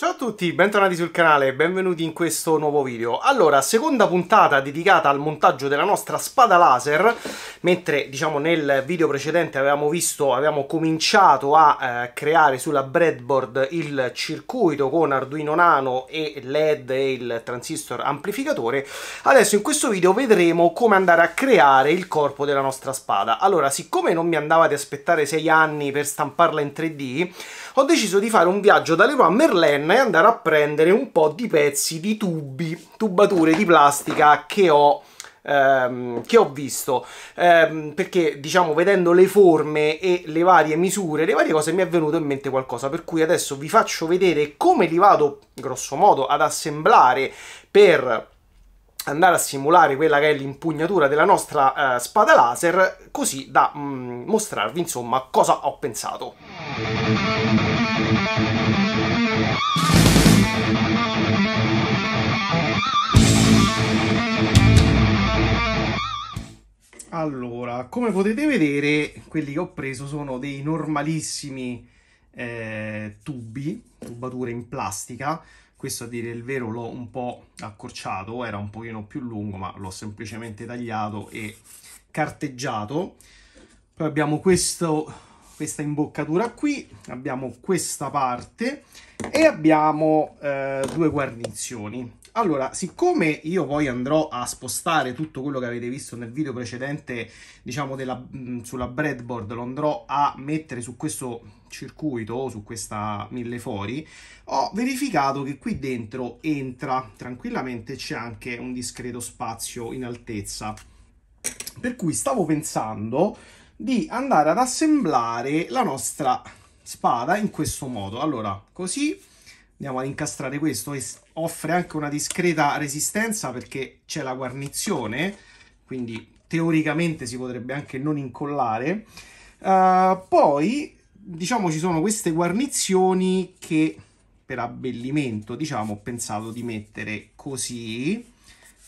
Ciao a tutti, bentornati sul canale e benvenuti in questo nuovo video. Allora, seconda puntata dedicata al montaggio della nostra spada laser, mentre diciamo nel video precedente avevamo visto, avevamo cominciato a eh, creare sulla breadboard il circuito con Arduino Nano e LED e il transistor amplificatore, adesso in questo video vedremo come andare a creare il corpo della nostra spada. Allora, siccome non mi andava di aspettare 6 anni per stamparla in 3D, ho deciso di fare un viaggio da a Merlin penna e andare a prendere un po' di pezzi di tubi, tubature di plastica che ho ehm, che ho visto ehm, perché diciamo vedendo le forme e le varie misure le varie cose mi è venuto in mente qualcosa per cui adesso vi faccio vedere come li vado grosso modo ad assemblare per andare a simulare quella che è l'impugnatura della nostra eh, spada laser così da mh, mm, mostrarvi insomma cosa ho pensato allora, come potete vedere, quelli che ho preso sono dei normalissimi eh, tubi, tubature in plastica. Questo a dire il vero l'ho un po' accorciato, era un pochino più lungo, ma l'ho semplicemente tagliato e carteggiato. Poi abbiamo questo questa imboccatura qui, abbiamo questa parte e abbiamo eh, due guarnizioni. Allora, siccome io poi andrò a spostare tutto quello che avete visto nel video precedente, diciamo della, mh, mm, sulla breadboard, lo andrò a mettere su questo circuito o su questa mille fori, ho verificato che qui dentro entra tranquillamente, c'è anche un discreto spazio in altezza. Per cui stavo pensando di andare ad assemblare la nostra spada in questo modo. Allora, così andiamo ad incastrare questo e offre anche una discreta resistenza perché c'è la guarnizione, quindi teoricamente si potrebbe anche non incollare. Uh, poi, diciamo, ci sono queste guarnizioni che per abbellimento, diciamo, ho pensato di mettere così.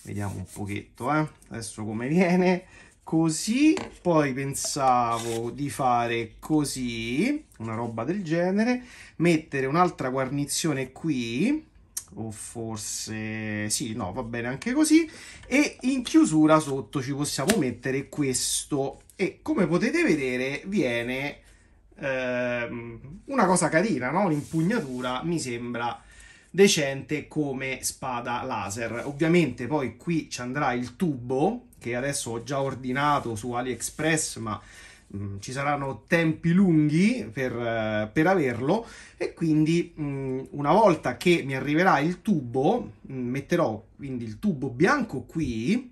Vediamo un pochetto, eh? adesso come viene così, poi pensavo di fare così, una roba del genere, mettere un'altra guarnizione qui, o forse sì, no, va bene anche così, e in chiusura sotto ci possiamo mettere questo, e come potete vedere viene ehm, una cosa carina, no? Un'impugnatura, mi sembra decente come spada laser ovviamente poi qui ci andrà il tubo che adesso ho già ordinato su AliExpress, ma mh, mm, ci saranno tempi lunghi per, uh, per averlo e quindi mh, mm, una volta che mi arriverà il tubo, mh, mm, metterò quindi il tubo bianco qui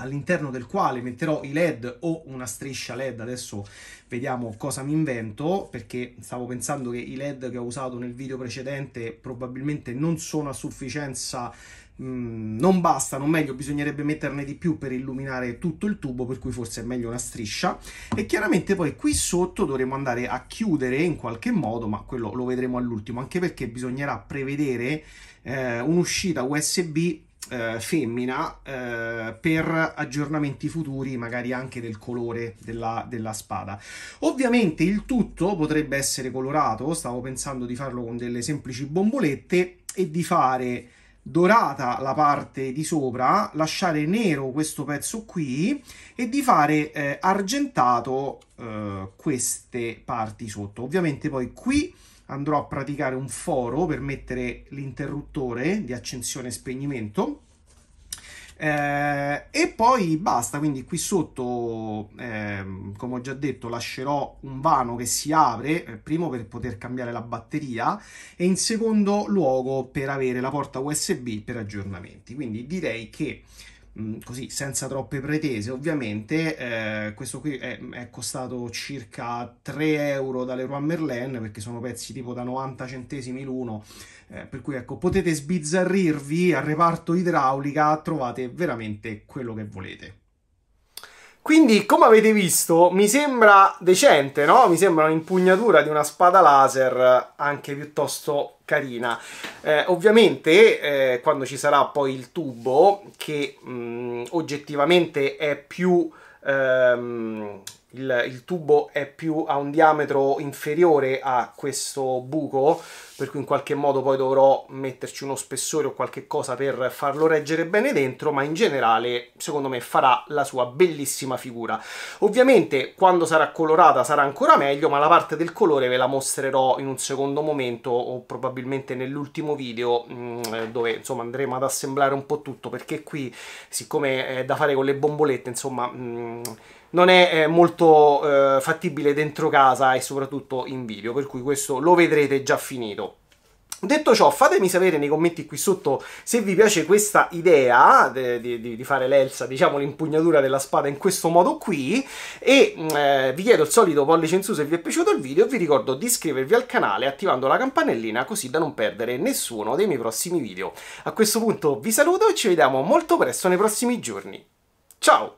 all'interno del quale metterò i led o una striscia led adesso vediamo cosa mi invento perché stavo pensando che i led che ho usato nel video precedente probabilmente non sono a sufficienza Mm, non bastano, o meglio bisognerebbe metterne di più per illuminare tutto il tubo, per cui forse è meglio una striscia. E chiaramente poi qui sotto dovremo andare a chiudere in qualche modo, ma quello lo vedremo all'ultimo, anche perché bisognerà prevedere eh, un'uscita USB eh, femmina eh, per aggiornamenti futuri, magari anche del colore della, della, spada. Ovviamente il tutto potrebbe essere colorato, stavo pensando di farlo con delle semplici bombolette e di fare dorata la parte di sopra, lasciare nero questo pezzo qui e di fare eh, argentato eh, queste parti sotto. Ovviamente poi qui andrò a praticare un foro per mettere l'interruttore di accensione e spegnimento eh, e poi basta, quindi qui sotto, ehm, come ho già detto, lascerò un vano che si apre, eh, primo per poter cambiare la batteria e in secondo luogo per avere la porta USB per aggiornamenti. Quindi direi che così senza troppe pretese. Ovviamente eh, questo qui è, è, costato circa 3 euro dalle Leroy Merlin perché sono pezzi tipo da 90 centesimi l'uno, eh, per cui ecco potete sbizzarrirvi al reparto idraulica, trovate veramente quello che volete. Quindi, come avete visto, mi sembra decente, no? Mi sembra un'impugnatura di una spada laser eh, anche piuttosto carina. Eh, ovviamente, eh, quando ci sarà poi il tubo, che mh, mm, oggettivamente è più... Ehm, il, il, tubo è più, ha un diametro inferiore a questo buco, per cui in qualche modo poi dovrò metterci uno spessore o qualche cosa per farlo reggere bene dentro, ma in generale secondo me farà la sua bellissima figura. Ovviamente quando sarà colorata sarà ancora meglio, ma la parte del colore ve la mostrerò in un secondo momento o probabilmente nell'ultimo video mm, eh, dove insomma andremo ad assemblare un po' tutto, perché qui siccome è da fare con le bombolette, insomma mm, non è eh, molto eh, fattibile dentro casa e soprattutto in video, per cui questo lo vedrete già finito. Detto ciò, fatemi sapere nei commenti qui sotto se vi piace questa idea di, di, di fare l'Elsa, diciamo l'impugnatura della spada in questo modo qui e mm, eh, vi chiedo il solito pollice in su se vi è piaciuto il video vi ricordo di iscrivervi al canale attivando la campanellina così da non perdere nessuno dei miei prossimi video. A questo punto vi saluto e ci vediamo molto presto nei prossimi giorni. Ciao!